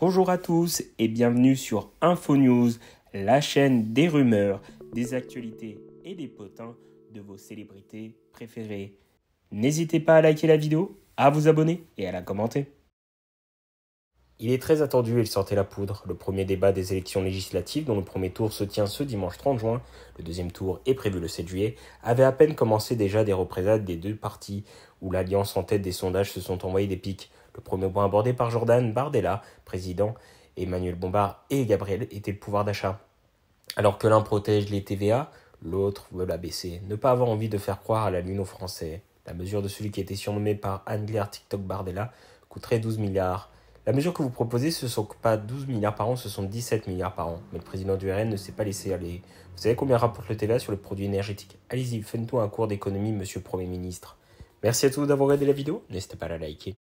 Bonjour à tous et bienvenue sur InfoNews, la chaîne des rumeurs, des actualités et des potins de vos célébrités préférées. N'hésitez pas à liker la vidéo, à vous abonner et à la commenter. Il est très attendu et il sortait la poudre. Le premier débat des élections législatives, dont le premier tour se tient ce dimanche 30 juin, le deuxième tour est prévu le 7 juillet, avait à peine commencé déjà des représailles des deux partis, où l'alliance en tête des sondages se sont envoyés des pics. Le premier point abordé par Jordan Bardella, président, Emmanuel Bombard et Gabriel était le pouvoir d'achat. Alors que l'un protège les TVA, l'autre veut la baisser. Ne pas avoir envie de faire croire à la lune aux Français. La mesure de celui qui a été surnommé par Angler TikTok Bardella coûterait 12 milliards. La mesure que vous proposez, ce ne sont pas 12 milliards par an, ce sont 17 milliards par an. Mais le président du RN ne s'est pas laissé aller. Vous savez combien rapporte le TVA sur le produit énergétique Allez-y, faites-nous un cours d'économie, monsieur Premier ministre. Merci à tous d'avoir regardé la vidéo. N'hésitez pas à la liker.